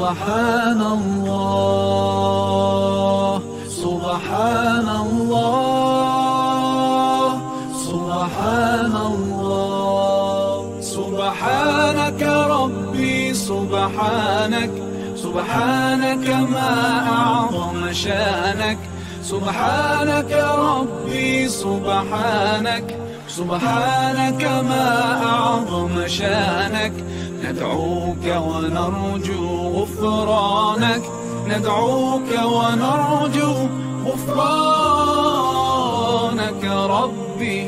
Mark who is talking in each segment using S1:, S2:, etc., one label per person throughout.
S1: سبحان الله سبحان الله سبحان الله سبحانك ربي سبحانك سبحانك ما أعظم شانك سبحانك ربي سبحانك سبحانك ما أعظم شانك ندعوك ونرجو غفرانك ندعوك ونرجو غفرانك ربي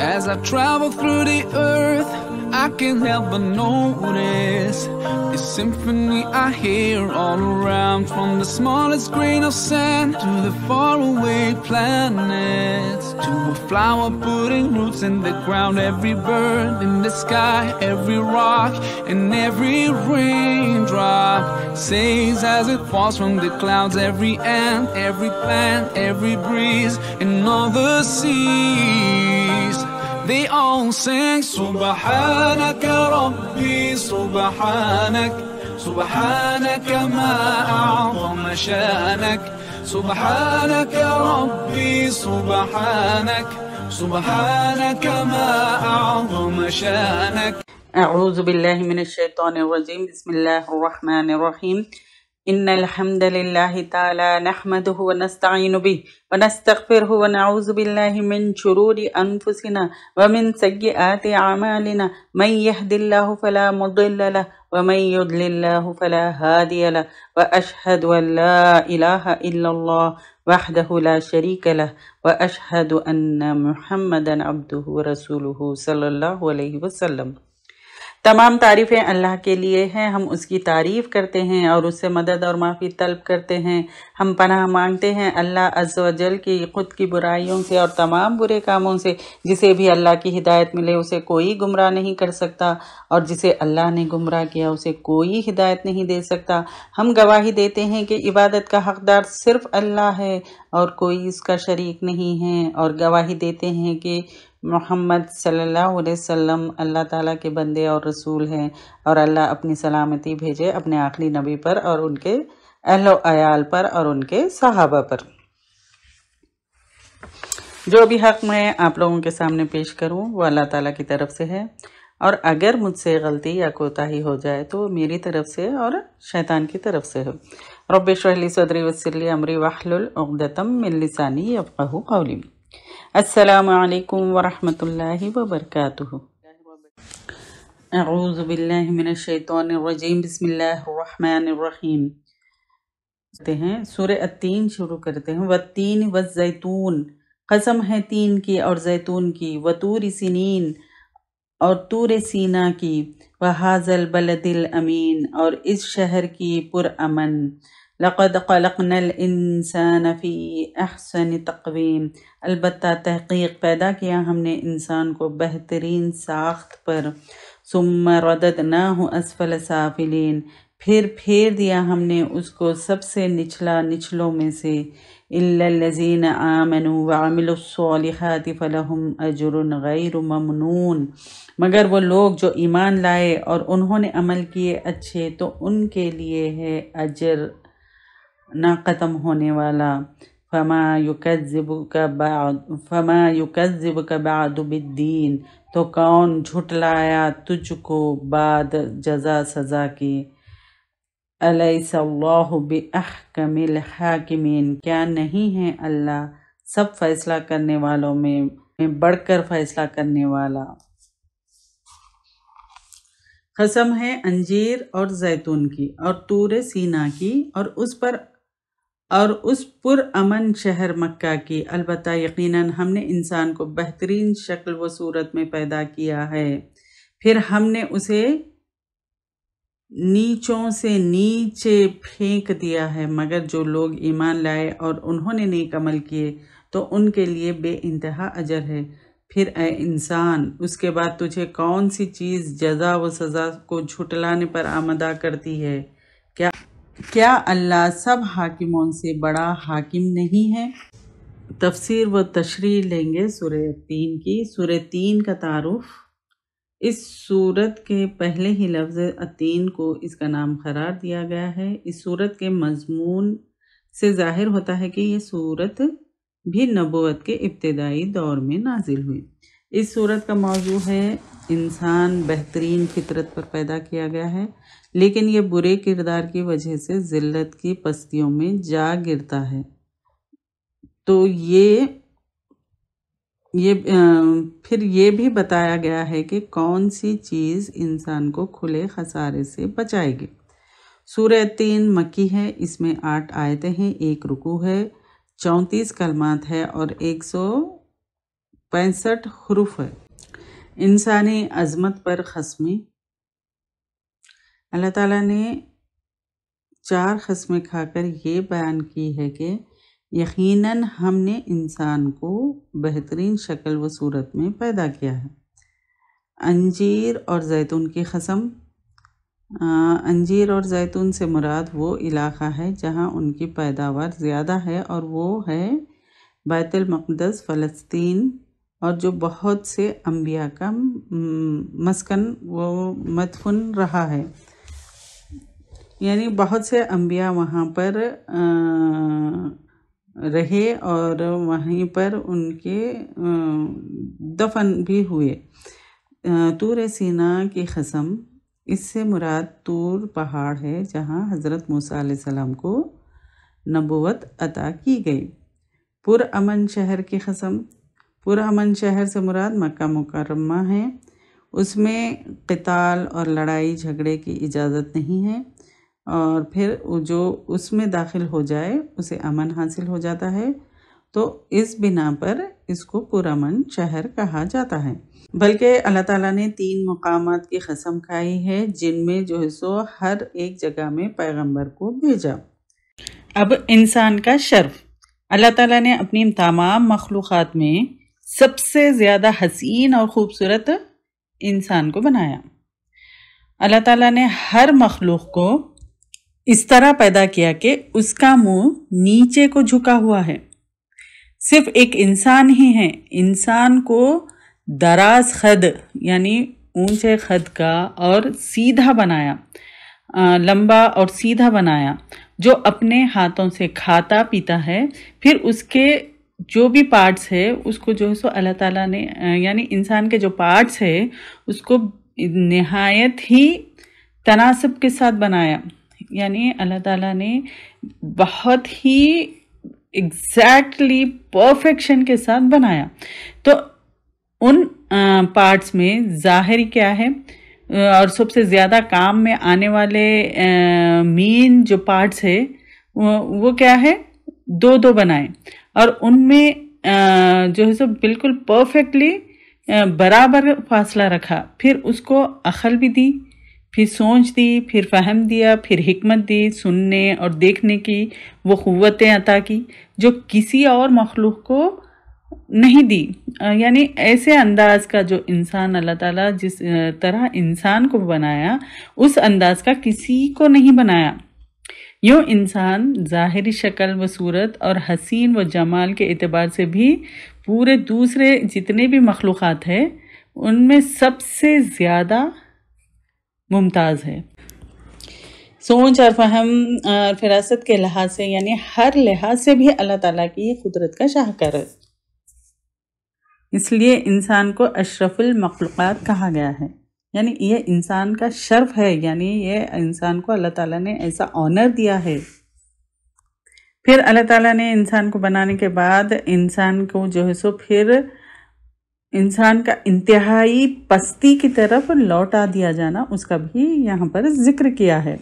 S1: As I travel through the earth, I can't help but notice the symphony I hear all around from the smallest grain of sand to the faraway planets to a flower putting roots in the ground. Every bird in the sky, every rock, and every raindrop says as it falls from the clouds. Every ant, every plant, every breeze, and all the sea. all sing سبحانك ربي سبحانك سبحانك ما أعظم شانك سبحانك ربي سبحانك سبحانك ما
S2: أعظم شانك أعوذ بالله من الشيطان الرجيم بسم الله الرحمن الرحيم إن الحمد لله تعالى نحمده ونستعين به ونستغفره ونعوذ بالله من شرور أنفسنا ومن سيئات أعمالنا من يهد الله فلا مضل له ومن يضلل الله فلا هادي له وأشهد أن لا إله إلا الله وحده لا شريك له وأشهد أن محمدا عبده ورسوله صلى الله عليه وسلم तमाम तारीफ़ें अल्लाह के लिए हैं हम उसकी तारीफ़ करते हैं और उससे मदद और माफ़ी तलब करते हैं हम पनाह मांगते हैं अल्लाह अज्जल की खुद की बुराइयों से और तमाम बुरे कामों से जिसे भी अल्लाह की हिदायत मिले उसे कोई गुमराह नहीं कर सकता और जिसे अल्लाह ने गुमराह किया उसे कोई हिदायत नहीं दे सकता हम गवाही देते हैं कि इबादत का हकदार सिर्फ़ अल्लाह है और कोई इसका शरीक नहीं है और गवाही देते हैं कि मोहम्मद सल्लल्लाहु अलैहि वसल्लम अल्लाह ताला के बंदे और रसूल हैं और अल्लाह अपनी सलामती भेजे अपने आखिरी नबी पर और उनके अहलो अयाल पर और उनके सहाबा पर जो भी हक मैं आप लोगों के सामने पेश करूं वो अल्लाह ताला की तरफ से है और अगर मुझसे गलती या कोताही हो जाए तो मेरी तरफ से और शैतान की तरफ से हो रब शहली सदरी वसली अमरी वाहलतम मिलसानी अफ़ाह कौली असलकम वरहि वबरक अज़बिल्लिमिनशैतरजीम बसमीम करते हैं सूर्य तीन शुरू करते हैं व तीन व जैतून कसम है तीन की और जैतून की व तूर सिनीन और तूर सीना की व हाजल बल दिल अमीन और इस शहर की पुर अमन लक़द इंसान फ़ी अहसन तकवीम अलबत् तहकीक पैदा किया हमने इंसान को बेहतरीन साख्त पर सुम रदद ना हो असफल साफिलिन फिर फेर दिया हमने उसको सबसे निचला निचलों में से इल्लज़ीन आमनु वामिलसालहत फ़लहम अजरन गैर ममनून मगर वो लोग जो ईमान लाए और उन्होंने अमल किए अच्छे तो उनके लिए है अजर ना ख़त्म होने वाला फमा युकज़ब का बाद फमा युकज़ब का बादुबिद्दीन तो कौन झुटलाया तुझको बाद जजा सज़ा की अलैसल्लाहुबिअहकमिल हाकिमिन क्या नहीं है अल्लाह सब फैसला करने वालों में में बढ़कर फैसला करने वाला कसम है अंजीर और जैतून की और तूर सीना की और उस पर और उस अमन शहर मक्का की अलबत् यकीनन हमने इंसान को बेहतरीन शक्ल व सूरत में पैदा किया है फिर हमने उसे नीचों से नीचे फेंक दिया है मगर जो लोग ईमान लाए और उन्होंने नेक अमल किए तो उनके लिए बे इंतहा अजर है फिर ए इंसान उसके बाद तुझे कौन सी चीज़ जजा व सज़ा को झुटलाने पर आमदा करती है क्या अल्लाह सब हाकिमों से बड़ा हाकिम नहीं है तफसीर व तशरी लेंगे सुर तीन की सुर तीन का तारफ़ इस सूरत के पहले ही लफ्ज़ अतीन को इसका नाम करार दिया गया है इस सूरत के मजमून से ज़ाहिर होता है कि यह सूरत भी नबोत के इब्तदाई दौर में नाजिल हुई इस सूरत का मौजू है इंसान बेहतरीन फितरत पर पैदा किया गया है लेकिन ये बुरे किरदार की वजह से ज़िल्लत की पस्तियों में जा गिरता है तो ये ये फिर ये भी बताया गया है कि कौन सी चीज़ इंसान को खुले खसारे से बचाएगी सूर्य तीन मक्की है इसमें आठ आयतें हैं एक रुकू है चौंतीस कलमात है और एक सौ पैंसठ हरूफ है इंसानी अजमत पर खसमी अल्लाह ताला ने चार खसमें खाकर ये बयान की है कि यकीनन हमने इंसान को बेहतरीन शक्ल व सूरत में पैदा किया है अंजीर और जैतून की खसम अंजीर और जैतून से मुराद वो इलाक़ा है जहाँ उनकी पैदावार ज़्यादा है और वो है बैतुलमक़दस फ़लस्तीन और जो बहुत से अम्बिया का मस्कन वो मदफुन रहा है यानी बहुत से अम्बिया वहाँ पर रहे और वहीं पर उनके दफन भी हुए तूर सीना की कसम इससे मुराद तूर पहाड़ है जहाँ हज़रत मूसा सलाम को नबूवत अता की गई पुरअमन शहर की कसम पूरा अमन शहर से मुराद मक्का मुकरमा है उसमें कताल और लड़ाई झगड़े की इजाज़त नहीं है और फिर जो उसमें दाखिल हो जाए उसे अमन हासिल हो जाता है तो इस बिना पर इसको पुरमन शहर कहा जाता है बल्कि अल्लाह ताला ने तीन मकाम की कसम खाई है जिनमें जो है सो हर एक जगह में पैगंबर को भेजा अब इंसान का शर्फ अल्लाह ताला ने अपनी तमाम मखलूक़ात में सबसे ज़्यादा हसीन और ख़ूबसूरत इंसान को बनाया अल्लाह ताला ने हर मखलूक को इस तरह पैदा किया कि उसका मुंह नीचे को झुका हुआ है सिर्फ एक इंसान ही है इंसान को दराज खद यानी ऊंचे खद का और सीधा बनाया लंबा और सीधा बनाया जो अपने हाथों से खाता पीता है फिर उसके जो भी पार्ट्स है उसको जो है सो अल्लाह ताला ने यानी इंसान के जो पार्ट्स है उसको नहायत ही तनासब के साथ बनाया यानी अल्लाह ताला ने बहुत ही एग्जैक्टली परफेक्शन के साथ बनाया तो उन पार्ट्स में ज़ाहिर क्या है और सबसे ज़्यादा काम में आने वाले मेन जो पार्ट्स है वो, वो क्या है दो दो बनाए और उनमें जो है सो बिल्कुल परफेक्टली बराबर फासला रखा फिर उसको अखल भी दी फिर सोच दी फिर फहम दिया फिर हमत दी सुनने और देखने की वो क़वतें अता की जो किसी और मखलूक को नहीं दी यानी ऐसे अंदाज का जो इंसान अल्लाह ताला जिस तरह इंसान को बनाया उस अंदाज का किसी को नहीं बनाया यो इंसान ज़ाहरी शक्ल व सूरत और हसीन व जमाल के अतबार से भी पूरे दूसरे जितने भी मखलूक़ हैं उनमें सबसे ज़्यादा मुमताज़ है सोच और फहम और फिरासत के लिहाज से यानी हर लिहाज से भी अल्लाह ताला की कुदरत का शाहकार है इसलिए इंसान को अशरफुल मखलूक़ात कहा गया है यानी ये इंसान का शर्फ है यानी ये इंसान को अल्लाह ताला ने ऐसा ऑनर दिया है फिर अल्लाह ताला ने इंसान को बनाने के बाद इंसान को जो है सो फिर इंसान का इंतहाई पस्ती की तरफ लौटा दिया जाना उसका भी यहाँ पर जिक्र किया है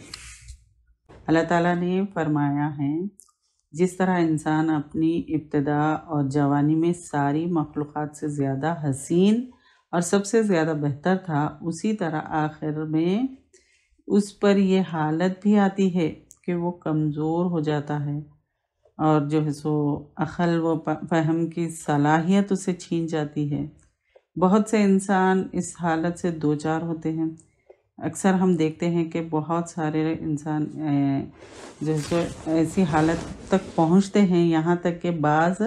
S2: अल्लाह ताला ने फरमाया है जिस तरह इंसान अपनी इब्तदा और जवानी में सारी मखलूक़ात से ज़्यादा हसीन और सबसे ज़्यादा बेहतर था उसी तरह आखिर में उस पर यह हालत भी आती है कि वो कमज़ोर हो जाता है और जो है सो अखल व फहम की सलाहियत उसे छीन जाती है बहुत से इंसान इस हालत से दो चार होते हैं अक्सर हम देखते हैं कि बहुत सारे इंसान जो है सो ऐसी हालत तक पहुंचते हैं यहाँ तक कि बाज़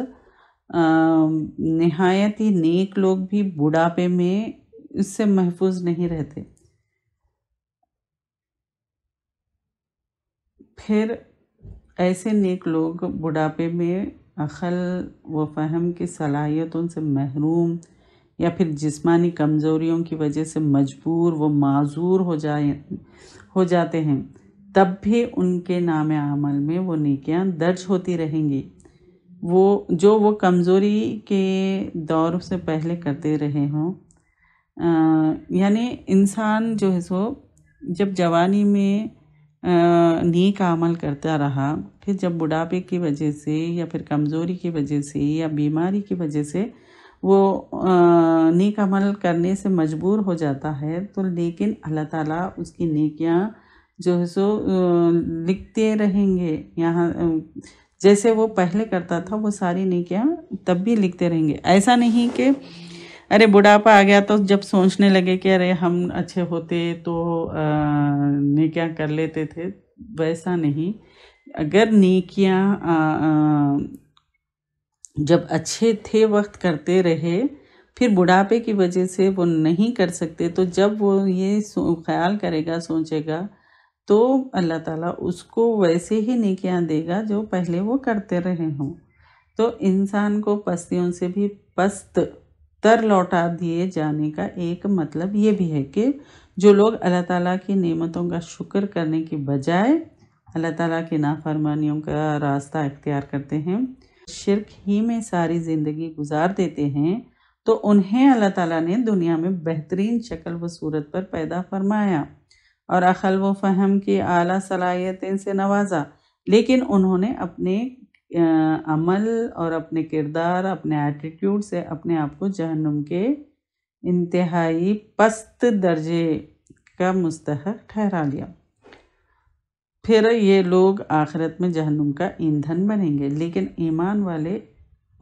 S2: नहायत ही नेक लोग भी बुढ़ापे में इससे महफूज नहीं रहते फिर ऐसे नेक लोग बुढ़ापे में अखल व फहम की सलाहियतों से महरूम या फिर जिस्मानी कमज़ोरियों की वजह से मजबूर व माजूर हो जाए हो जाते हैं तब भी उनके नाम आमल में वो नकियाँ दर्ज होती रहेंगी वो जो वो कमज़ोरी के दौर से पहले करते रहे हों यानी इंसान जो है सो जब जवानी में नीक अमल करता रहा फिर जब बुढ़ापे की वजह से या फिर कमज़ोरी की वजह से या बीमारी की वजह से वो नीक अमल करने से मजबूर हो जाता है तो लेकिन अल्लाह ताला उसकी नेकियां जो है सो लिखते रहेंगे यहाँ जैसे वो पहले करता था वो सारी नेकियाँ तब भी लिखते रहेंगे ऐसा नहीं कि अरे बुढ़ापा आ गया तो जब सोचने लगे कि अरे हम अच्छे होते तो नेकियाँ कर लेते थे वैसा नहीं अगर नीकियाँ जब अच्छे थे वक्त करते रहे फिर बुढ़ापे की वजह से वो नहीं कर सकते तो जब वो ये ख्याल करेगा सोचेगा तो अल्लाह ताला उसको वैसे ही नेकियां देगा जो पहले वो करते रहे हों तो इंसान को पस्तियों से भी पस्त तर लौटा दिए जाने का एक मतलब ये भी है कि जो लोग अल्लाह ताला की नेमतों का शुक्र करने की बजाय अल्लाह ताला की नाफरमानियों का रास्ता इख्तियार करते हैं शिरक ही में सारी ज़िंदगी गुजार देते हैं तो उन्हें अल्लाह ताला ने दुनिया में बेहतरीन शक्ल व सूरत पर पैदा फरमाया और अखल व फ़हम की अली सलाहियतें से नवाजा लेकिन उन्होंने अपने अमल और अपने किरदार अपने एटीट्यूड से अपने आप को जहन्नुम के इंतहाई पस्त दर्जे का मुस्तक ठहरा लिया फिर ये लोग आखिरत में जहन्नुम का ईंधन बनेंगे लेकिन ईमान वाले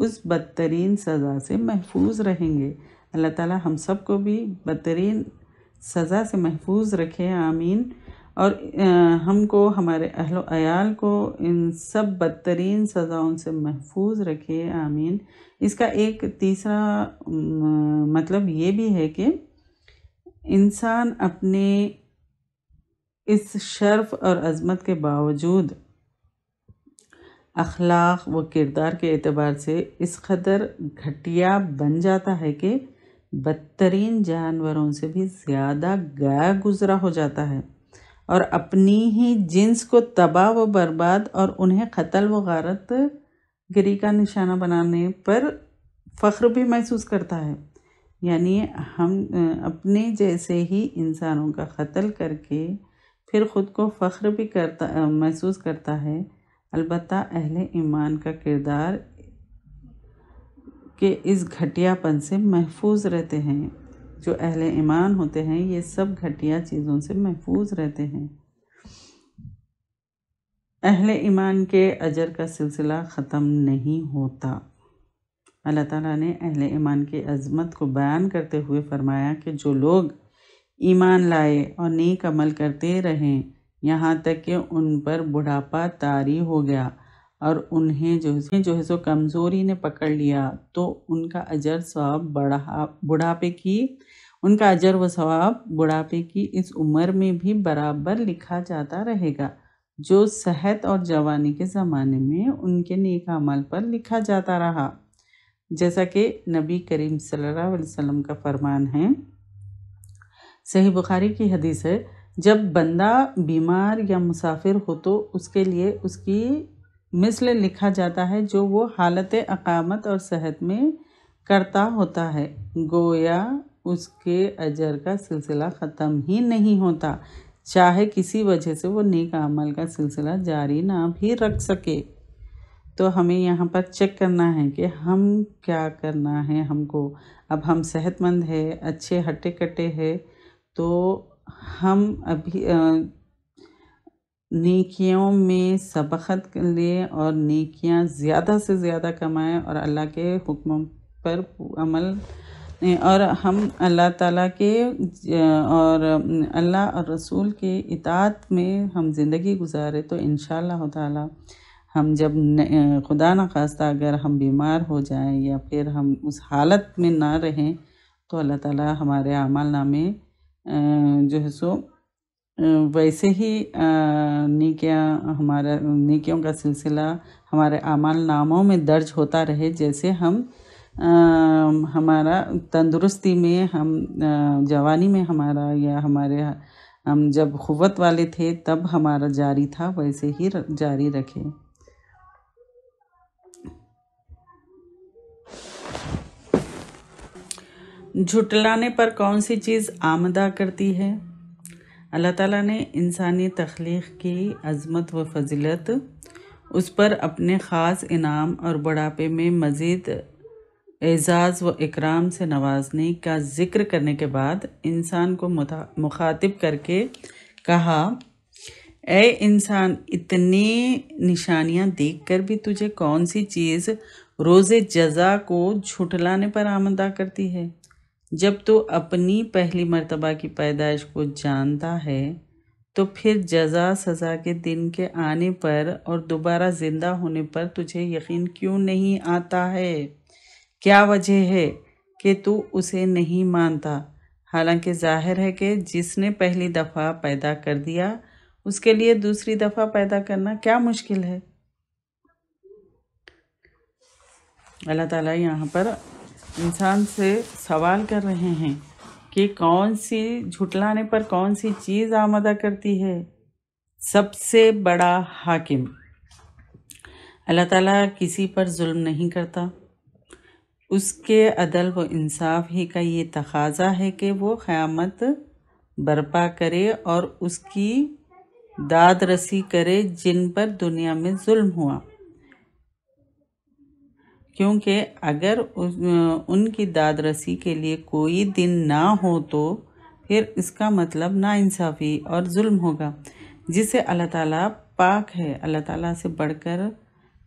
S2: उस बदतरीन सज़ा से महफूज रहेंगे अल्लाह ताला हम सब को भी बदतरीन सज़ा से महफूज रखे आमीन और हमको हमारे अहलो अयाल को इन सब बदतरीन सज़ाओं से महफूज रखे आमीन इसका एक तीसरा मतलब ये भी है कि इंसान अपने इस शर्फ और अज़मत के बावजूद अखलाक व किरदार के अतबार से इस कदर घटिया बन जाता है कि बदतरीन जानवरों से भी ज़्यादा गाय गुजरा हो जाता है और अपनी ही जिन्स को तबाह व बर्बाद और उन्हें कत्ल व गारत गिरी का निशाना बनाने पर फ़ख्र भी महसूस करता है यानी हम अपने जैसे ही इंसानों का कत्ल करके फिर ख़ुद को फ़ख्र भी करता महसूस करता है अलबत्त अहल ईमान का किरदार के इस घटियापन से महफूज रहते हैं जो अहले ईमान होते हैं ये सब घटिया चीज़ों से महफूज रहते हैं अहले ईमान के अजर का सिलसिला ख़त्म नहीं होता अल्लाह ताला ने अहले ईमान की अज़मत को बयान करते हुए फरमाया कि जो लोग ईमान लाए और नेक अमल करते रहें यहाँ तक कि उन पर बुढ़ापा तारी हो गया और उन्हें जो है जो है सो कमज़ोरी ने पकड़ लिया तो उनका अजर स्वाब बढ़ा बुढ़ापे की उनका अजर व स्वाब बुढ़ापे की इस उम्र में भी बराबर लिखा जाता रहेगा जो सेहत और जवानी के ज़माने में उनके नेक अमल पर लिखा जाता रहा जैसा कि नबी करीम सल्लल्लाहु अलैहि वसल्लम का फरमान है सही बुखारी की हदीस है जब बंदा बीमार या मुसाफिर हो तो उसके लिए उसकी मिसल लिखा जाता है जो वो हालत अकामत और सेहत में करता होता है गोया उसके अजर का सिलसिला ख़त्म ही नहीं होता चाहे किसी वजह से वो नेक अमल का सिलसिला जारी ना भी रख सके तो हमें यहाँ पर चेक करना है कि हम क्या करना है हमको अब हम सेहतमंद है अच्छे हटे कटे है तो हम अभी नेकियों में सबकत ले और नेकियां ज़्यादा से ज़्यादा कमाएं और अल्लाह के हुक्म पर अमल और हम अल्लाह ताला के और अल्लाह और रसूल के इतात में हम ज़िंदगी गुजारे तो इन ताला हम जब खुदा ना खास्ता अगर हम बीमार हो जाएं या फिर हम उस हालत में ना रहें तो अल्लाह ताला हमारे अमाल नामे जो है सो वैसे ही निकिया हमारा निकियों का सिलसिला हमारे अमाल नामों में दर्ज होता रहे जैसे हम हमारा तंदुरुस्ती में हम जवानी में हमारा या हमारे हम जब ख़ुवत वाले थे तब हमारा जारी था वैसे ही जारी रखें झुटलाने पर कौन सी चीज़ आमदा करती है अल्लाह ताला ने इंसानी तख्लीक की अज़मत व फजीलत उस पर अपने ख़ास इनाम और बुढ़ापे में मज़ीद एजाज़ व इकराम से नवाजने का ज़िक्र करने के बाद इंसान को मुखातिब करके कहा ए इंसान इतनी निशानियां देखकर भी तुझे कौन सी चीज़ रोज़ जजा को झुटलाने पर आमदा करती है जब तो अपनी पहली मर्तबा की पैदाइश को जानता है तो फिर जजा सज़ा के दिन के आने पर और दोबारा ज़िंदा होने पर तुझे यकीन क्यों नहीं आता है क्या वजह है कि तू उसे नहीं मानता हालांकि जाहिर है कि जिसने पहली दफ़ा पैदा कर दिया उसके लिए दूसरी दफ़ा पैदा करना क्या मुश्किल है अल्लाह ताला यहाँ पर इंसान से सवाल कर रहे हैं कि कौन सी झुटलाने पर कौन सी चीज़ आमदा करती है सबसे बड़ा हाकिम अल्लाह ताला किसी पर जुल्म नहीं करता उसके अदल व इंसाफ ही का ये तकाजा है कि वो क़्यामत बर्पा करे और उसकी दाद रसी करे जिन पर दुनिया में जुल्म हुआ क्योंकि अगर उस उनकी दादरसी के लिए कोई दिन ना हो तो फिर इसका मतलब नाइंसाफ़ी और जुल्म होगा जिसे अल्लाह ताला पाक है अल्लाह ताला से बढ़कर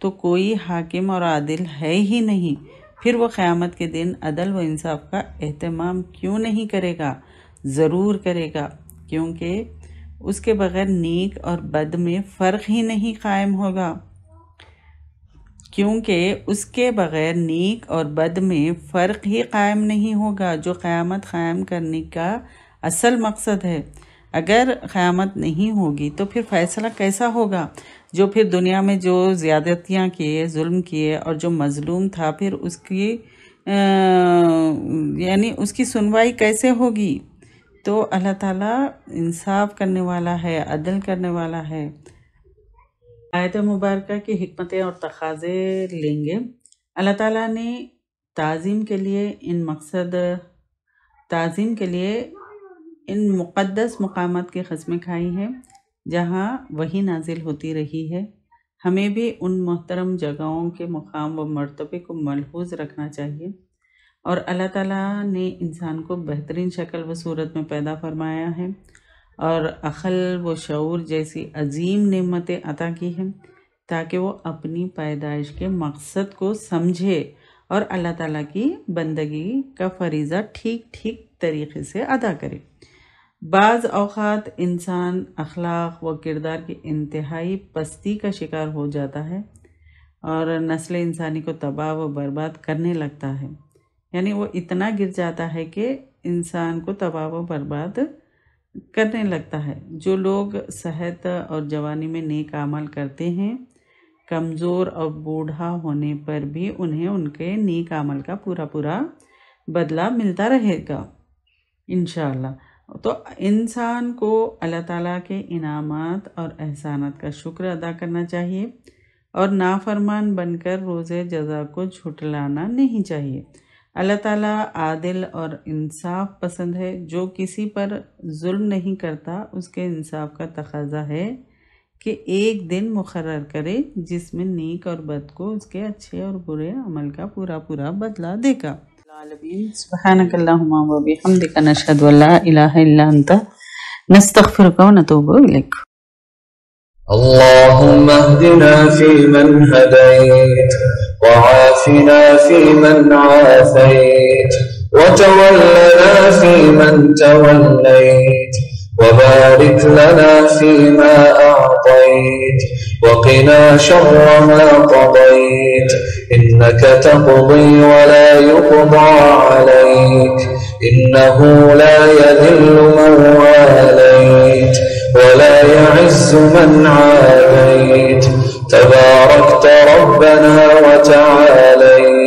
S2: तो कोई हाकिम और आदिल है ही नहीं फिर वो क़्यामत के दिन अदल व इंसाफ का अहतमाम क्यों नहीं करेगा ज़रूर करेगा क्योंकि उसके बग़ैर नेक और बद में फ़र्क ही नहीं कायम होगा क्योंकि उसके बग़ैर नेक और बद में फ़र्क ही कायम नहीं होगा जो क़्यामत कायम करने का असल मकसद है अगर क़्यामत नहीं होगी तो फिर फ़ैसला कैसा होगा जो फिर दुनिया में जो ज़्यादतियाँ किए जुल्म किए और जो मज़लूम था फिर उसकी यानी उसकी सुनवाई कैसे होगी तो अल्लाह ताला इंसाफ करने वाला है अदल करने वाला है आयत मुबारक की हमतें और तकाज़े लेंगे अल्लाह ताला ने तज़ीम के लिए इन मकसद तज़ीम के लिए इन मुक़दस मकाम की कस्में खाई हैं जहाँ वही नाजिल होती रही है हमें भी उन मोहतरम जगहों के मकाम व मरतबे को मलहूज रखना चाहिए और अल्लाह ताला ने इंसान को बेहतरीन शक्ल व सूरत में पैदा फरमाया है और अखल व शूर जैसी अजीम नमतें अता की हैं ताकि वो अपनी पैदाइश के मकसद को समझे और अल्लाह ताला की बंदगी का फरीज़ा ठीक ठीक तरीके से अदा करे बाज़ अवत इंसान अखलाक व किरदार की इंतहाई पस्ती का शिकार हो जाता है और नस्ल इंसानी को तबाह व बर्बाद करने लगता है यानी वो इतना गिर जाता है कि इंसान को तबाह व बर्बाद करने लगता है जो लोग सेहत और जवानी में नेक अमल करते हैं कमज़ोर और बूढ़ा होने पर भी उन्हें उनके नेक अमल का पूरा पूरा बदलाव मिलता रहेगा इन तो इंसान को अल्लाह ताला के इनामत और एहसान का शुक्र अदा करना चाहिए और नाफरमान बनकर रोज़े जजा को झुटलाना नहीं चाहिए अल्लाह ताला आदिल और इंसाफ पसंद है जो किसी पर जुल्म नहीं करता उसके इंसाफ का तकाजा है कि एक दिन मुकर करे जिसमें नेक और बद को उसके अच्छे और बुरे अमल का पूरा पूरा बदला देगा
S1: اللهم اهدنا فيمن هديت وعافنا فيمن عافيت وتولنا فيمن توليت وبارك لنا فيما أعطيت وقنا شر ما قضيت إنك تقضي ولا يقضى عليك إنه لا يذل من واليت ولا يعز من
S2: عاديت تباركت
S1: ربنا
S2: وتعاليت